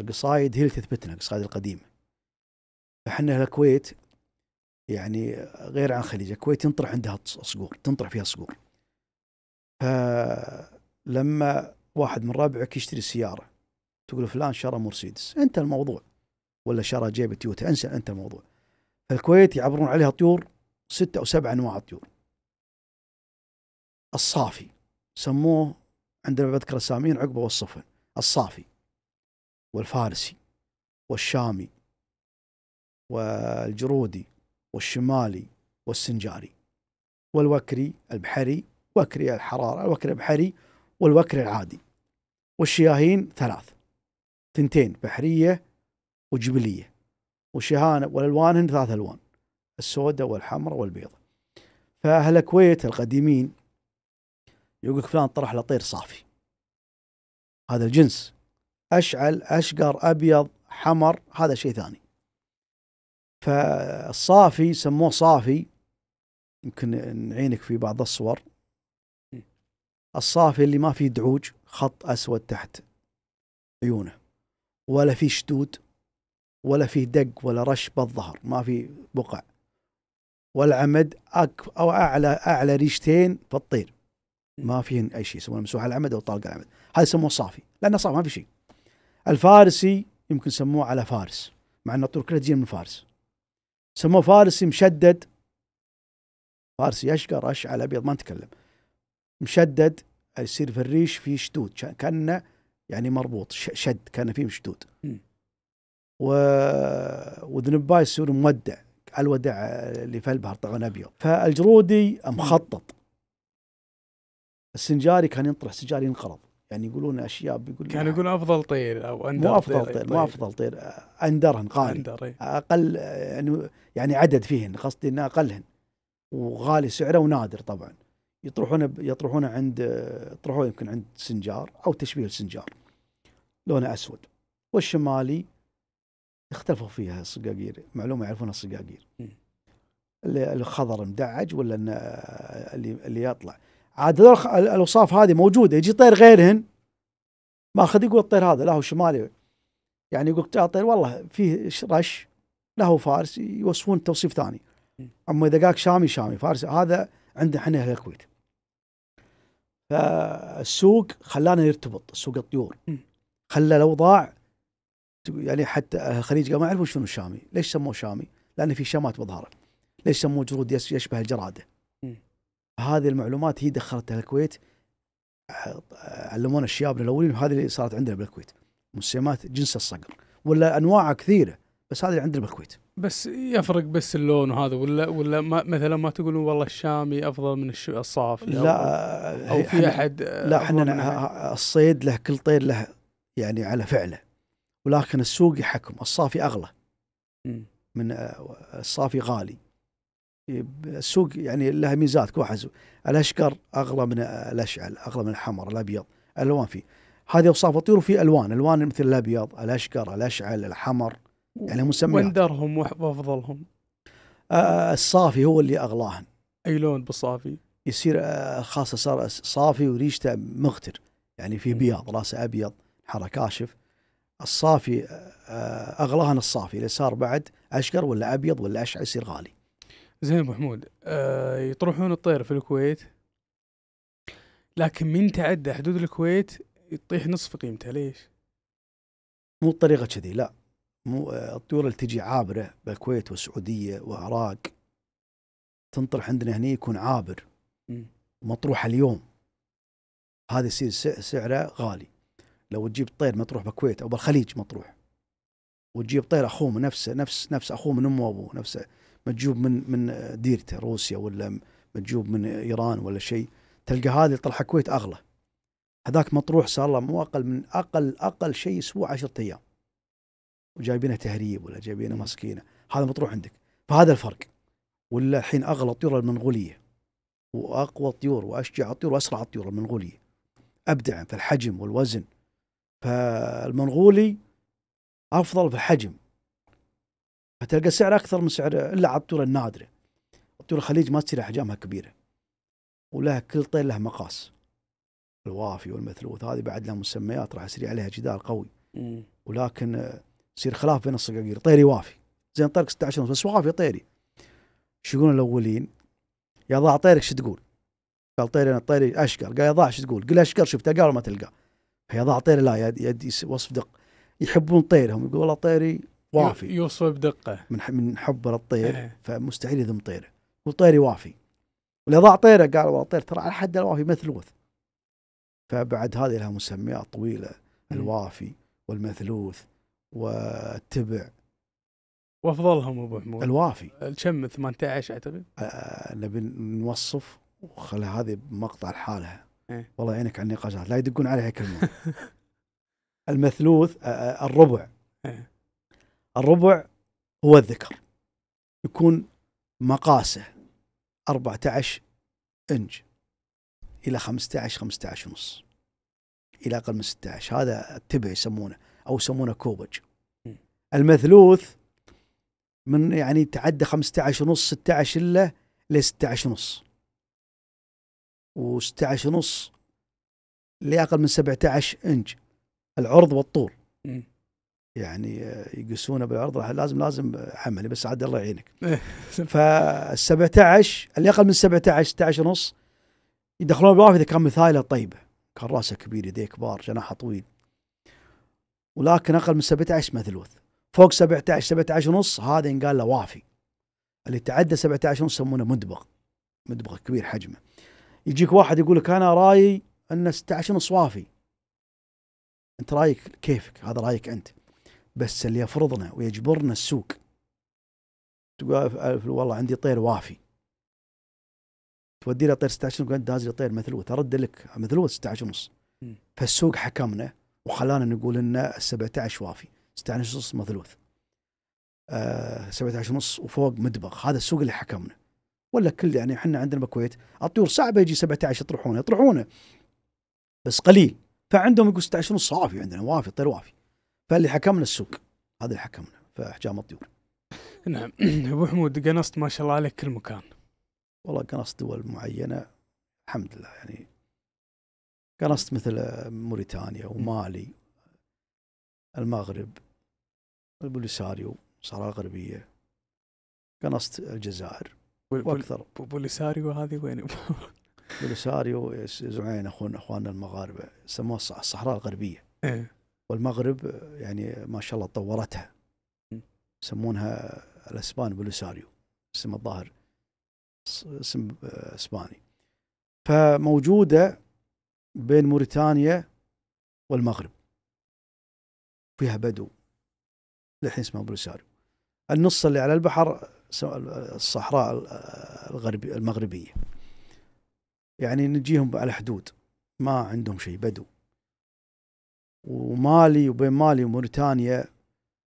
القصايد هي اللي تثبتنا القصايد القديمه فحنا اهل الكويت يعني غير عن الخليج الكويت ينطرح عندها صقور تنطرح فيها صقور فلما واحد من ربعك يشتري سياره تقول فلان شرى مرسيدس انت الموضوع ولا شرى جيب تيوتا انسى انت الموضوع الكويت يعبرون عليها طيور ستة أو سبع أنواع الطيور الصافي سموه عندما بذكر السامين عقبة والصفن الصافي والفارسي والشامي والجرودي والشمالي والسنجاري والوكري البحري وكري الحرارة الوكري البحري والوكري العادي والشياهين ثلاث ثنتين بحريه وجبليه والشهانه والوانهن ثلاث الوان السوداء والحمراء والبيضاء فاهل الكويت القديمين يقول لك فلان طرح له طير صافي هذا الجنس اشعل اشقر ابيض حمر هذا شيء ثاني فالصافي سموه صافي يمكن نعينك في بعض الصور الصافي اللي ما فيه دعوج خط اسود تحت عيونه ولا في شدود ولا في دق ولا رش بالظهر ما في بقع والعمد او اعلى اعلى ريشتين الطير ما فيهن اي شيء يسمونه مسوح العمد او طلق العمد هذا يسموه صافي لانه صافي ما في شيء الفارسي يمكن سموه على فارس مع ان الطيور كلها تجي من فارس سموه فارسي مشدد فارسي اشقر اشعل ابيض ما نتكلم مشدد يصير في الريش في شدود كانه يعني مربوط شد كان فيه مشدود و... وذنباي يصير مودع الودع اللي في البحر طبعا ابيض فالجرودي مخطط السنجاري كان ينطرح سنجاري ينقرض يعني يقولون اشياء بيقول كان يقول افضل طير او اندر مو افضل طير, طير مو افضل طير اندرهن غالي أندر إيه. اقل يعني يعني عدد فيهن قصدي انه اقلهن وغالي سعره ونادر طبعا يطرحونه يطرحونه عند يطرحونه يمكن عند سنجار او تشبيه السنجار لونه اسود والشمالي اختلفوا فيها الصقاقير معلومه يعرفونها الصقاقير الخضر مدعج ولا آه، اللي اللي يطلع عاد الاوصاف هذه موجوده يجي طير غيرهن ماخذ يقول الطير هذا لا هو شمالي يعني يقول طير والله فيه رش لا هو فارس يوصفون توصيف ثاني اما اذا قالك شامي شامي فارس هذا عندنا احنا اهل الكويت فالسوق خلانا نرتبط سوق الطيور خلى الاوضاع يعني حتى خليج قال ما يعرفون شنو الشامي ليش سموه شامي لان في شامات بظهره ليش سموه جرود يشبه الجراده م. هذه المعلومات هي دخلتها الكويت علمونا الشياب الاولين وهذه اللي صارت عندنا بالكويت مسمات جنس الصقر ولا انواعها كثيره بس هذه اللي عندنا بالكويت بس يفرق بس اللون وهذا ولا ولا ما مثلا ما تقولون والله الشامي افضل من الصافي لا أو في احد لا احنا الصيد له كل طير له يعني على فعله ولكن السوق يحكم الصافي اغلى من آه، الصافي غالي السوق يعني لها ميزات كوحز الاشقر اغلى من آه، الاشعل اغلى من الحمر الابيض الوان فيه هذه اوصاف الطيور وفي الوان الوان مثل الابيض الاشقر الاشعل الحمر يعني مسميات وندرهم وافضلهم آه، الصافي هو اللي اغلاهن اي لون بالصافي يصير خاصه صار صافي وريشته مغتر يعني في بياض راسه ابيض حرى كاشف الصافي آه، آه، اغلاها الصافي اللي صار بعد اشقر ولا ابيض ولا اشعر يصير غالي. زين ابو حمود أه يطرحون الطير في الكويت لكن من تعدى حدود الكويت يطيح نصف قيمته ليش؟ مو بطريقه كذي لا مو آه، الطيور اللي تجي عابره بالكويت والسعوديه وعراق تنطرح عندنا هنا يكون عابر مطروح اليوم هذا يصير سعره غالي لو تجيب طير مطروح بالكويت او بالخليج مطروح وتجيب طير اخوه نفسه نفس نفس اخوه من امه وابوه نفسه متجوب من من ديرته روسيا ولا متجوب من ايران ولا شيء تلقى هذه طلع الكويت اغلى هذاك مطروح صار له مو اقل من اقل اقل شيء اسبوع 10 ايام وجايبينه تهريب ولا جايبينه ماسكينه هذا مطروح عندك فهذا الفرق ولا الحين اغلى الطيور المنغوليه واقوى الطيور واشجع الطيور واسرع الطيور المنغوليه ابدع في الحجم والوزن فالمنغولي افضل في الحجم فتلقى سعر اكثر من سعر الا على الطيور النادره طيور الخليج ما تصير احجامها كبيره ولها كل طير له مقاس الوافي والمثلوث هذه بعد لها مسميات راح يصير عليها جدال قوي ولكن يصير خلاف بين الصقاقير طيري وافي زين طيرك 16 ونص بس وافي طيري شو يقولون الاولين يا ضاع طيرك شو تقول؟ قال طيري انا طيري اشقر قال يا ضاع شو تقول؟ قل اشقر شوف تلقاه ولا ما تلقاه فيضع طير لا يدي وصف دق يحبون طيرهم يقول والله طيري وافي يوصف بدقه من من حبه للطير إيه. فمستحيل يذم طيره يقول طيري وافي واللي ضاع طيره قال والله طير ترى على حد الوافي مثلوث فبعد هذه لها مسميات طويله إيه. الوافي والمثلوث والتبع وافضلهم ابو حمود الوافي الكم 18 اعتقد آه، نبي نوصف وخلي هذه مقطع لحالها إيه؟ والله يعينك على النقاشات لا يدقون عليها كلمه المثلوث الربع إيه؟ الربع هو الذكر يكون مقاسه 14 انج الى 15 15 ونص الى اقل من 16 هذا التبع يسمونه او يسمونه كوبج إيه. المثلوث من يعني تعدى 15 ونص 16 الا ل 16 ونص و16 ونص لاقل من 17 انج العرض والطول م. يعني آه، يقسونه بالعرض لازم لازم حملي بس عاد الله يعينك إيه. فال 17 اللي اقل من 17 16 ونص يدخلون بالواقف اذا كان مثايله طيبه كان راسه كبير يديه كبار جناحه طويل ولكن اقل من 17 مثلوث فوق 17 17 ونص هذا ينقال له وافي اللي تعدى 17 ونص يسمونه مدبغ مدبغ كبير حجمه يجيك واحد يقول لك انا رايي ان 16 صوافي انت رايك كيفك هذا رايك انت بس اللي يفرضنا ويجبرنا السوق تقول والله عندي طير وافي تودي له طير 16 ونص داز لي طير مثلوث ارد لك مثلوث 16 ونص فالسوق حكمنا وخلانا نقول ان 17 وافي 16 ونص مثلوث آه 17 ونص وفوق مدبغ هذا السوق اللي حكمنا ولا كل يعني احنا عندنا بالكويت الطيور صعبه يجي 17 يطرحونه يطرحونه بس قليل فعندهم يقول 16 ونص صافي عندنا وافي الطير وافي فاللي حكمنا السوق هذا اللي حكمنا فاحجام الطيور نعم ابو حمود قنصت ما شاء الله عليك كل مكان والله قنصت دول معينه الحمد لله يعني قنصت مثل آه، موريتانيا ومالي المغرب البوليساريو صحراء الغربيه قنصت الجزائر واكثر بوليساريو هذه وين بوليساريو زعين اخونا اخواننا المغاربه سموها الصحراء الغربيه إيه؟ والمغرب يعني ما شاء الله طورتها يسمونها الاسبان بوليساريو اسم الظاهر اسم آه، اسباني فموجوده بين موريتانيا والمغرب فيها بدو للحين اسمها بوليساريو النص اللي على البحر الصحراء الغربي المغربية يعني نجيهم على حدود ما عندهم شيء بدو ومالي وبين مالي وموريتانيا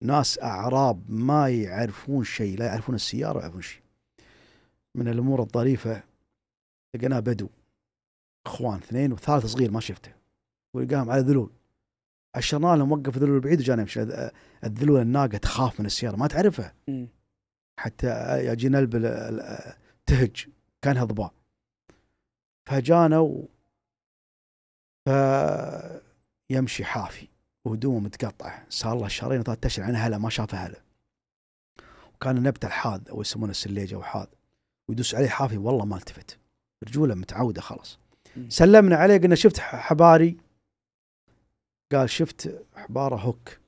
ناس أعراب ما يعرفون شيء لا يعرفون السيارة ولا يعرفون شيء من الأمور الظريفة لقيناه بدو اخوان اثنين وثالث صغير ما شفته ولقاهم على ذلول عشرنا لهم وقف ذلول بعيد وجانا يمشي الذلول الناقه تخاف من السياره ما تعرفها حتى يجي نلب تهج كانها ضباء فجانا فيمشي حافي وهدومه متقطعه صار له شهرين ثلاث اشهر عن هلا ما شاف هلا وكان النبته الحاد او يسمونه السليجه او حاد ويدوس عليه حافي والله ما التفت رجوله متعوده خلاص سلمنا عليه قلنا شفت حباري قال شفت حباره هوك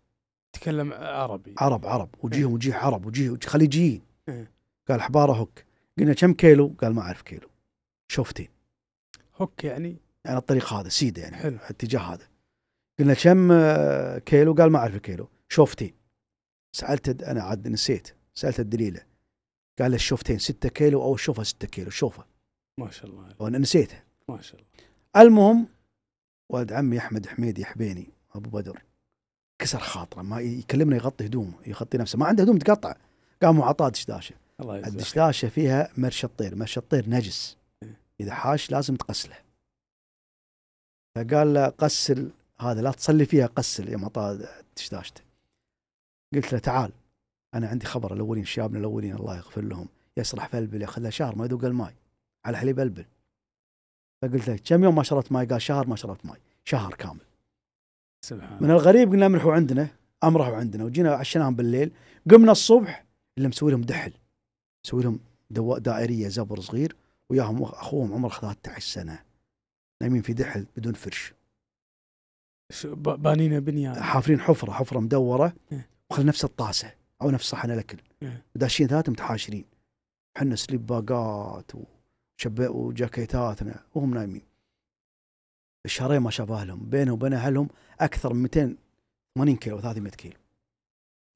تكلم عربي عرب عرب وجيهم إيه. وجيه عرب وجيه خليجيين إيه. قال حباره هوك قلنا كم كيلو قال ما اعرف كيلو شوفتين هوك يعني يعني الطريق هذا سيده يعني حلو. الاتجاه هذا قلنا كم آه، كيلو قال ما اعرف كيلو شوفتين سالت انا عاد نسيت سالت الدليله قال لي الشوفتين 6 كيلو او الشوفه 6 كيلو شوفه ما شاء الله وانا نسيتها ما شاء الله المهم ولد عمي احمد حميدي حبيني ابو بدر كسر خاطره ما يكلمنا يغطي هدومه يغطي نفسه ما عنده هدوم تقطع قام وعطاه دشداشه الله الدشداشه فيها مرش الطير مرش الطير نجس إيه. اذا حاش لازم تقسله فقال له قسل هذا لا تصلي فيها قسل يوم اعطاه دشداشته قلت له تعال انا عندي خبر الاولين شبابنا الاولين الله يغفر لهم يسرح فلبل ياخذ له شهر ما يذوق الماي على حليب البل فقلت له كم يوم ما شربت ماي قال شهر ما شربت ماي شهر كامل سبحان من الغريب قلنا امرحوا عندنا امرحوا عندنا وجينا عشناهم بالليل قمنا الصبح اللي مسوي لهم دحل مسوي لهم دائريه زبر صغير وياهم اخوهم عمره 13 سنه نايمين في دحل بدون فرش بانينا بنيان حافرين حفره حفره مدوره إيه. وخل نفس الطاسه او نفس صحن الاكل إيه. داشين ثلاثه متحاشرين حنا سليب باقات وشب وجاكيتاتنا وهم نايمين الشهرين ما شاف اهلهم بينه وبين اهلهم اكثر من 280 كيلو 300 كيلو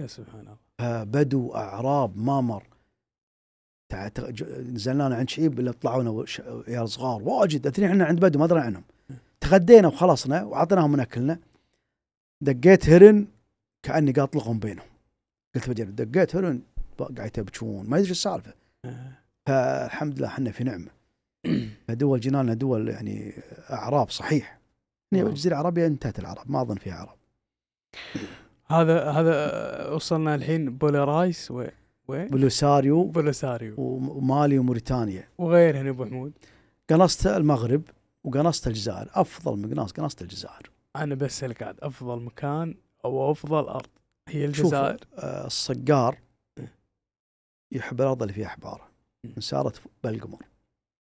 يا سبحان الله فبدو اعراب ما مر نزلنا عند شعيب اللي طلعونا عيال صغار واجد اثنين احنا عند بدو ما ادري عنهم تغدينا وخلصنا واعطيناهم من اكلنا دقيت هرن كاني قاعد اطلقهم بينهم قلت بجرب دقيت هرن قاعد يبكون ما يدري السالفه آه. فالحمد لله احنا في نعمه دول جيراننا دول يعني اعراب صحيح يعني آه. الجزيره العربيه انتهت العرب ما اظن فيها عرب هذا هذا وصلنا الحين بولارايس و وين؟ بوليساريو بوليساريو ومالي وموريتانيا وغيرها يا ابو حمود قناصة المغرب وقناصة الجزائر افضل مقناص قناصة الجزائر انا بسالك عاد افضل مكان او افضل ارض هي الجزائر شوف آه، الصقار إيه. يحب الارض اللي فيها احباره إيه. من سارة بالقمر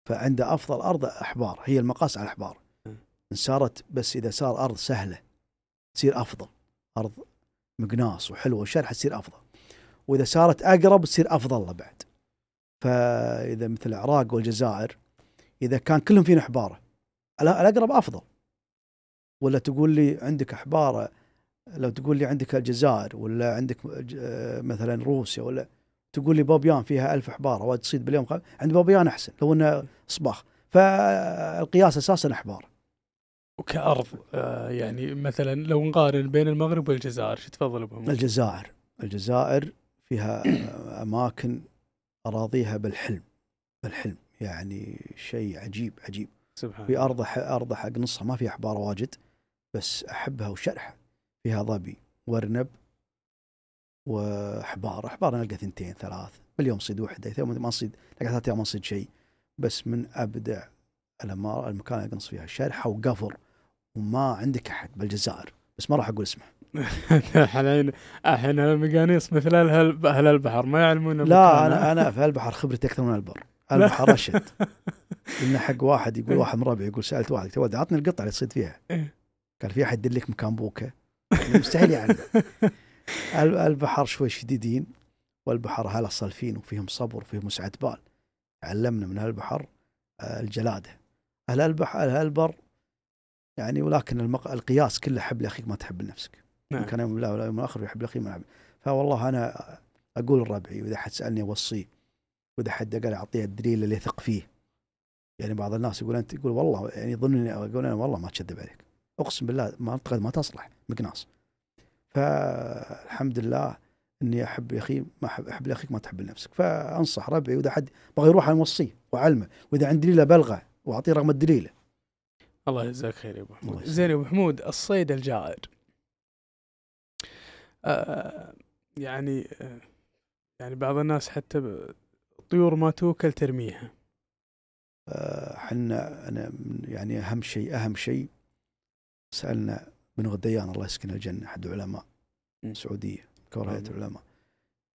فعند افضل ارض احبار هي المقاس على الاحبار ان صارت بس اذا صار ارض سهله تصير افضل ارض مقناص وحلوه وشرحه تصير افضل واذا صارت اقرب تصير افضل له بعد فاذا مثل العراق والجزائر اذا كان كلهم فينا احباره الاقرب افضل ولا تقول لي عندك احباره لو تقول لي عندك الجزائر ولا عندك آه، مثلا روسيا ولا تقول لي بابيان فيها ألف حبار او تصيد باليوم خل... عند بابيان احسن لو انه صباخ فالقياس اساسا احبار وكارض آه، يعني مثلا لو نقارن بين المغرب والجزائر شو تفضل بهم؟ الجزائر الجزائر فيها اماكن اراضيها بالحلم بالحلم يعني شيء عجيب عجيب سبحان في ارض ارض حق نصها ما فيها احبار واجد بس احبها وشرحها فيها ظبي وارنب وحبار حبار نلقى ثنتين ثلاث باليوم نصيد وحده يوم ما نصيد لقى ثلاث ايام ما نصيد شيء بس من ابدع الاماره المكان اللي نقص فيها شرحه وقفر وما عندك احد بالجزائر بس ما راح اقول اسمه الحين الحين المقانيص مثل اهل البحر ما يعلمون لا انا انا في البحر خبرتي اكثر من البر البحر رشد انه حق واحد يقول واحد من ربعي يقول سالت واحد قلت ولد عطني القطعه اللي تصيد فيها إيه. قال في احد يدلك مكان بوكه مستحيل يعلم البحر شوي شديدين والبحر هلا صلفين وفيهم صبر وفيهم وسعة بال علمنا من البحر آه، الجلاده اهل البحر اهل البر يعني ولكن المق... القياس كله حب لاخيك ما تحب لنفسك نعم. كان يوم الله يوم الاخر يحب لاخيه ما يحب فوالله انا اقول لربعي واذا حد سالني اوصيه واذا حد قال اعطيه الدليل اللي يثق فيه يعني بعض الناس يقول انت يقول والله يعني يظنني اقول انا والله ما تشذب عليك اقسم بالله ما ما تصلح مقناص فالحمد لله اني احب اخي ما احب احب لاخيك ما تحب لنفسك فانصح ربعي واذا حد بغى يروح انا اوصيه واعلمه واذا عندي دليله بلغه واعطيه رقم الدليله الله يجزاك خير يا ابو محمود زين يا ابو محمود الصيد الجائر آه يعني آه يعني بعض الناس حتى طيور ما توكل ترميها احنا آه انا يعني اهم شيء اهم شيء سالنا بن غديان الله يسكنه الجنه احد العلماء السعودية كبار هيئه العلماء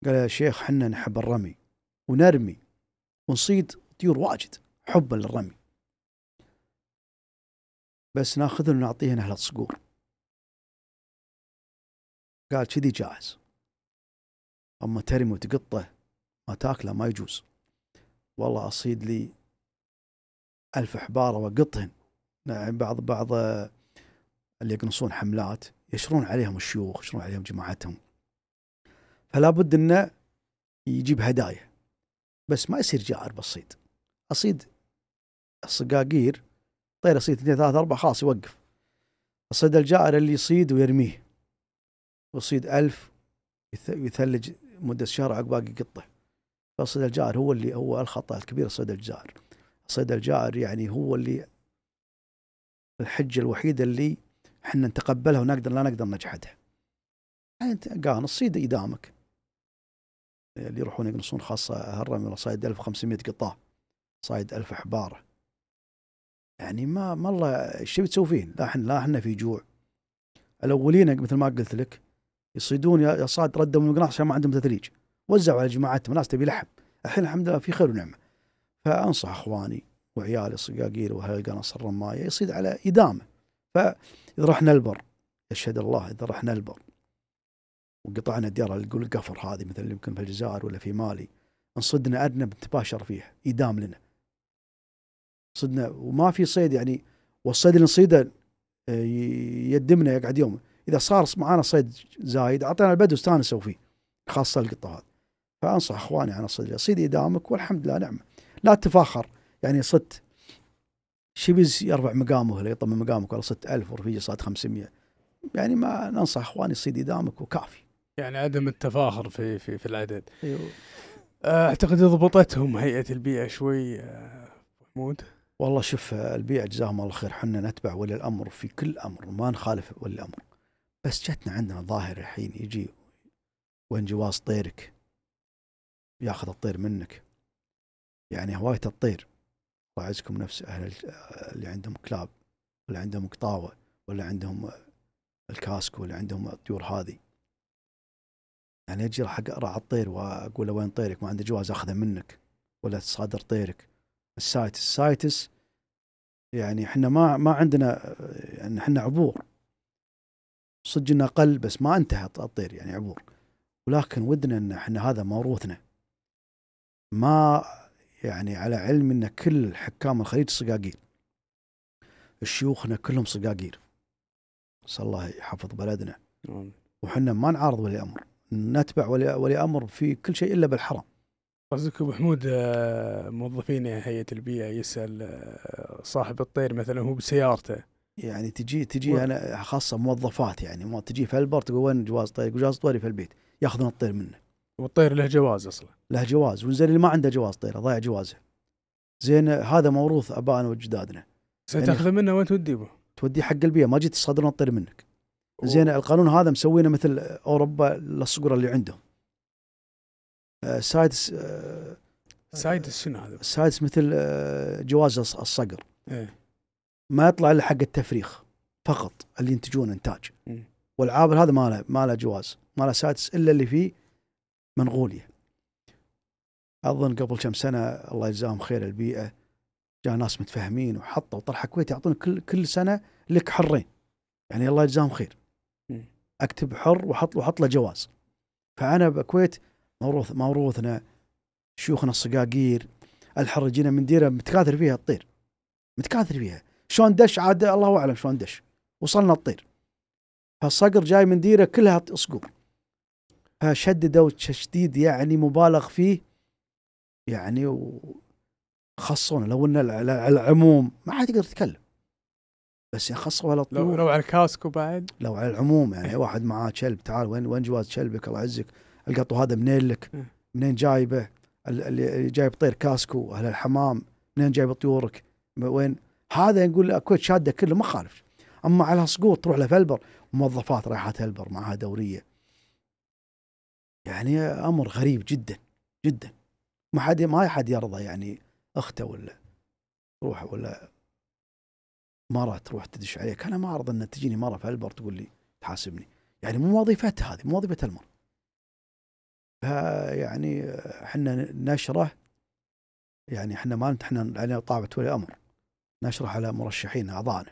قال يا شيخ حنا نحب الرمي ونرمي ونصيد طيور واجد حبا للرمي بس ناخذهم ونعطيهن أهل الصقور قال كذي جاهز اما ترمي وتقطه ما تاكله ما يجوز والله اصيد لي ألف حبارة وقطهن نعم، بعض بعض اللي يقنصون حملات يشرون عليهم الشيوخ يشرون عليهم جماعتهم فلا بد انه يجيب هدايا بس ما يصير جائر بالصيد اصيد الصقاقير طير اصيد اثنين ثلاثة أربعة خلاص يوقف الصيد الجائر اللي يصيد ويرميه ويصيد ألف يثلج مدة شهر عقب باقي قطة فالصيد الجائر هو اللي هو الخطأ الكبير الصيد الجائر الصيد الجائر يعني هو اللي الحجة الوحيدة اللي احنا نتقبلها ونقدر لا نقدر نجحدها يعني انت قانص صيد ايدامك اللي يروحون يقنصون خاصه هالرمله صايد 1500 قطاه صايد 1000 حباره يعني ما ما الله ايش تسوي فيه؟ لا احنا لا احنا في جوع الاولين مثل ما قلت لك يصيدون يا صاد ردوا من القناص عشان ما عندهم تثريج وزعوا على جماعتهم ناس تبي لحم الحين الحمد لله في خير ونعمه فانصح اخواني وعيالي الصقاقير وهالقناص الرمايه يصيد على ادامه فإذا رحنا البر يشهد الله إذا رحنا البر وقطعنا الديرة تقول القفر هذه مثل يمكن في الجزائر ولا في مالي نصدنا أرنب نتباشر فيه يدام لنا صدنا وما في صيد يعني والصيد اللي نصيده آه، يدمنا يقعد يوم اذا صار معانا صيد زايد اعطينا البدو استانسوا فيه خاصه القطه هذه فانصح اخواني عن الصيد صيد ادامك والحمد لله نعمه لا تفاخر يعني صدت شبز يرفع مقامه ولا يطمن مقامك ولا 6000 ورفيجي صاد 500 يعني ما ننصح اخواني صيد دامك وكافي يعني عدم التفاخر في في في العدد ايوه آه، اعتقد ضبطتهم هيئه البيئه شوي آه، محمود والله شوف آه، البيئه جزاهم الله خير حنا نتبع ولي الامر في كل امر ما نخالف ولي الامر بس جتنا عندنا ظاهر الحين يجي وين جواز طيرك ياخذ الطير منك يعني هوايه الطير الله يعزكم نفس اهل اللي عندهم كلاب ولا عندهم قطاوه ولا عندهم الكاسك ولا عندهم الطيور هذه يعني اجي راح اقرا على الطير واقول له وين طيرك ما عنده جواز اخذه منك ولا تصادر طيرك السايتس السايتس يعني احنا ما ما عندنا يعني احنا عبور صدق انه اقل بس ما انتهى الطير يعني عبور ولكن ودنا ان احنا هذا موروثنا ما يعني على علم ان كل حكام الخليج صقاقير شيوخنا كلهم صقاقير صلى الله يحفظ بلدنا وحنا ما نعارض ولي امر نتبع ولي, ولي امر في كل شيء الا بالحرام قصدك ابو حمود آه، موظفين هيئه البيئه يسال آه، صاحب الطير مثلا هو بسيارته يعني تجي تجي و... انا خاصه موظفات يعني ما تجي البر تقول وين جواز طير جواز طيري في البيت ياخذون الطير منه والطير له جواز اصلا له جواز وزين اللي ما عنده جواز طيره ضيع جوازه زين هذا موروث ابائنا واجدادنا ستاخذه يعني منه وين توديه توديه حق البيئه ما جيت تصادرنا الطير منك زين القانون هذا مسوينه مثل اوروبا للصقره اللي عندهم آه، سايدس آه، سايدس شنو هذا؟ سايدس مثل آه، جواز الصقر إيه؟ ما يطلع الا حق التفريخ فقط اللي ينتجون انتاج إيه. والعابر هذا ما له ما له جواز ما له سايدس الا اللي فيه منغوليا اظن قبل كم سنه الله يجزاهم خير البيئه جاء ناس متفاهمين وحطوا طرح كويت يعطون كل كل سنه لك حرين يعني الله يجزاهم خير اكتب حر وحط وحط له جواز فانا بالكويت موروث موروثنا شيوخنا الصقاقير الحر جينا من ديره متكاثر فيها الطير متكاثر فيها شلون دش عاد الله اعلم شلون دش وصلنا الطير فالصقر جاي من ديره كلها صقور شدده وتشديد يعني مبالغ فيه يعني خصونا لو ان على العموم ما حد يقدر يتكلم بس يخصوا على طول لو, لو على الكاسكو بعد لو على العموم يعني واحد معاه كلب تعال وين وين جواز كلبك الله يعزك القطو هذا منين لك؟ إيه. منين جايبه؟ اللي جايب طير كاسكو اهل الحمام منين جايب طيورك؟ وين؟ هذا نقول الكويت شاده كله ما خالف اما على سقوط تروح لفلبر موظفات رايحه تلبر معها دوريه يعني امر غريب جدا جدا ما حد ما حد يرضى يعني اخته ولا روح ولا مرة تروح تدش عليك انا ما ارضى ان تجيني مره في البر تقول لي تحاسبني يعني مو وظيفتها هذه مو وظيفه المراه فيعني احنا نشره يعني احنا ما احنا علينا يعني طابة ولا امر نشره على مرشحين اعضائنا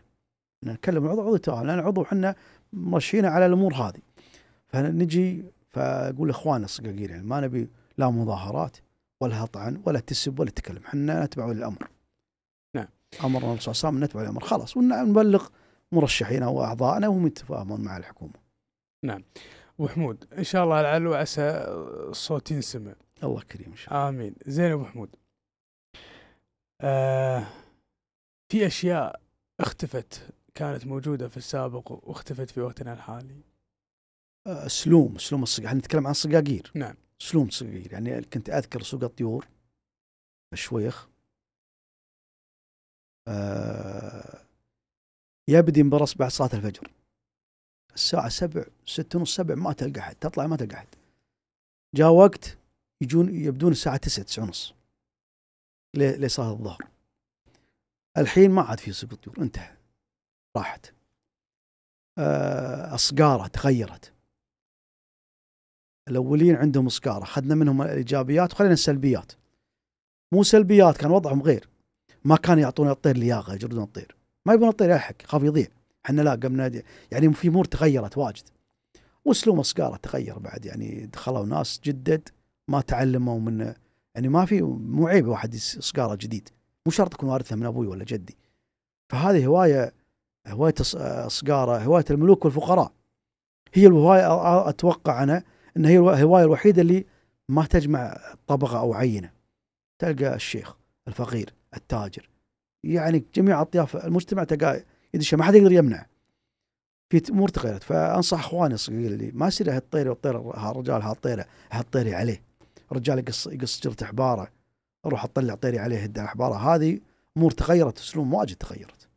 نتكلم عضو عضو ترى لان عضو احنا مرشحين على الامور هذه فنجي فاقول لاخواننا الصقاقير يعني ما نبي لا مظاهرات ولا طعن ولا تسب ولا تكلم احنا نتبع الامر نعم امرنا الرسول صلى الله عليه وسلم نتبع الامر خلاص ونبلغ مرشحينا واعضائنا وهم يتفاهمون مع الحكومه نعم ابو حمود ان شاء الله لعل وعسى الصوت ينسمع الله كريم ان شاء الله امين زين ابو حمود آه في اشياء اختفت كانت موجوده في السابق واختفت في وقتنا الحالي آه، سلوم سلوم الصقاق يعني نتكلم عن صقاقير نعم سلوم صقاقير يعني كنت اذكر سوق الطيور الشويخ آه يبدي براس بعد صلاه الفجر الساعة سبع ستة ونص سبع ما تلقى أحد تطلع ما تلقى أحد جاء وقت يجون يبدون الساعة تسعة تسعة ونص لصلاة الظهر الحين ما عاد في سوق الطيور انتهى راحت أه أصقارة تغيرت الاولين عندهم سكاره اخذنا منهم الايجابيات وخلينا السلبيات مو سلبيات كان وضعهم غير ما كانوا يعطون الطير لياقه يجردون الطير ما يبون الطير يلحق خاف يضيع احنا لا قمنا يعني في امور تغيرت واجد واسلوب سكارة تغير بعد يعني دخلوا ناس جدد ما تعلموا من يعني ما في مو عيب واحد سكاره جديد مو شرط يكون وارثها من ابوي ولا جدي فهذه هوايه هوايه آه، الصقاره هوايه الملوك والفقراء هي الهوايه اتوقع انا ان هي الهوايه الوحيده اللي ما تجمع طبقه او عينه تلقى الشيخ الفقير التاجر يعني جميع اطياف المجتمع تلقى يدش ما حد يقدر يمنع في امور تغيرت فانصح اخواني الصغير اللي ما يصير هالطيره والطيره هالرجال هالطيره هالطيري عليه رجال يقص يقص جرته حباره روح اطلع طيري عليه هدا حباره هذه امور تغيرت اسلوب واجد تغيرت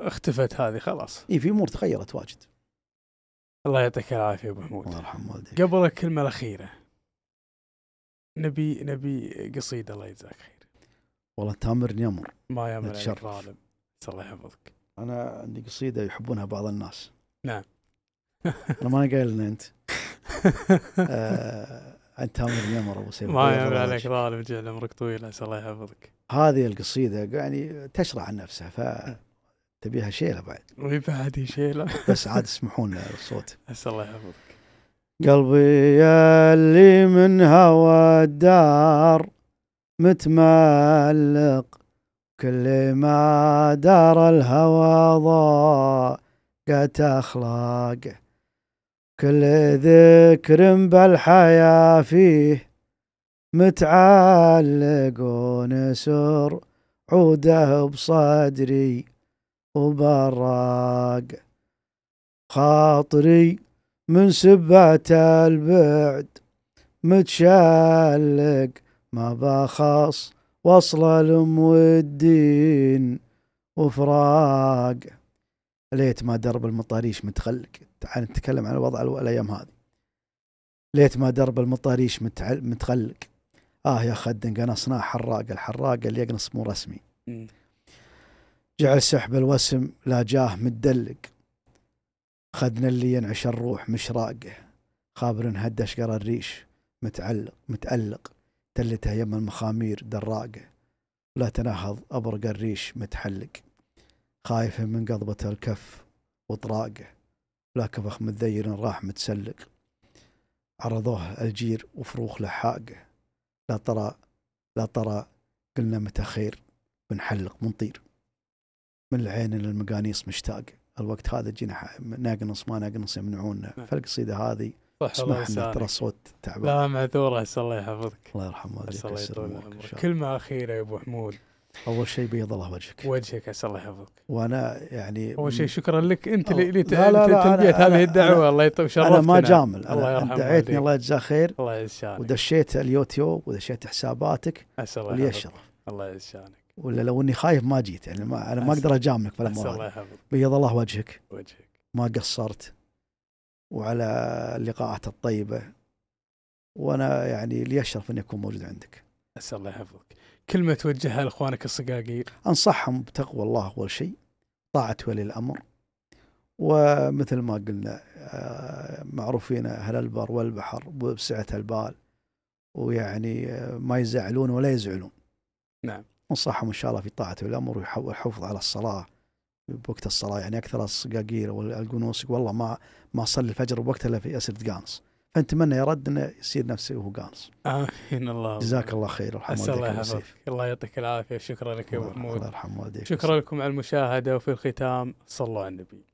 اختفت هذه خلاص اي في امور تغيرت واجد الله يعطيك العافيه ابو محمود الله يرحم والديك قبل الكلمه الاخيره نبي نبي قصيده الله يجزاك خير والله تامر يمر ما يمر عليك ظالم الله يحفظك انا عندي قصيده يحبونها بعض الناس نعم انا ما قايل انت آه انت تامر يمر ابو سيف ما يمر عليك ظالم جعل عمرك طويل الله يحفظك هذه القصيده يعني تشرح عن نفسها ف تبيها شيله بعد وي بعد شيله بس عاد اسمحوا لنا الصوت بس الله يحفظك قلبي اللي من هوا الدار متملق كل ما دار الهوى ضاقت أخلاقه كل ذكر بالحياة فيه متعلق ونسر عوده بصدري وبراق خاطري من سبات البعد متشلق ما بخاص وصل الام والدين وفراق ليت ما درب المطاريش متخلق تعال نتكلم عن الوضع الايام هذه ليت ما درب المطاريش متعل... متخلق اه يا خدن قنصناه حراق الحراق اللي يقنص مو رسمي جعل سحب الوسم لا جاه متدلق خذنا اللي ينعش الروح مش راقه خابر هدش قرى الريش متعلق متألق تلته يم المخامير دراقه لا تنهض أبرق الريش متحلق خايف من قضبة الكف وطراقه لا كفخ متذيل راح متسلق عرضوه الجير وفروخ لحاقه لا ترى لا ترى قلنا متى خير بنحلق منطير من العين الى المقانيص مشتاق الوقت هذا جينا ناقنص ما ناقنص يمنعونا نعم. فالقصيده هذه اسمح لنا ترى الصوت تعبان لا معذوره عسى الله يحفظك الله يرحم والديك كلمه اخيره يا ابو حمود اول شيء بيض الله وجهك وجهك عسى الله يحفظك وانا يعني اول شيء شكرا لك انت اللي تلبيت هذه الدعوه الله يطول شرفتنا انا ما جامل الله يرحمك دعيتني الله يجزاه خير الله يجزاك ودشيت اليوتيوب ودشيت حساباتك عسى الله يحفظك الشرف الله يجزاك ولا لو اني خايف ما جيت يعني ما انا ما اقدر اجاملك في الامر الله يحفظك بيض الله وجهك وجهك ما قصرت وعلى اللقاءات الطيبه وانا يعني لي الشرف اني اكون موجود عندك اسال الله يحفظك كلمه توجهها لاخوانك الصقاقي انصحهم بتقوى الله اول شيء طاعه ولي الامر ومثل ما قلنا آه، معروفين اهل البر والبحر بسعة البال ويعني آه، ما يزعلون ولا يزعلون نعم انصحهم ان شاء الله في طاعته الامر والحفظ على الصلاه بوقت الصلاه يعني اكثر الصقاقير والقنوص والله ما ما صلي الفجر بوقتها الا في اسره قانص فنتمنى يا رد انه يصير نفسه وهو قانص. امين الله جزاك الله خير الحمد لله الله يعطيك العافيه شكرا لك يا محمود الله يرحم والديك شكرا لكم على المشاهده وفي الختام صلوا على النبي.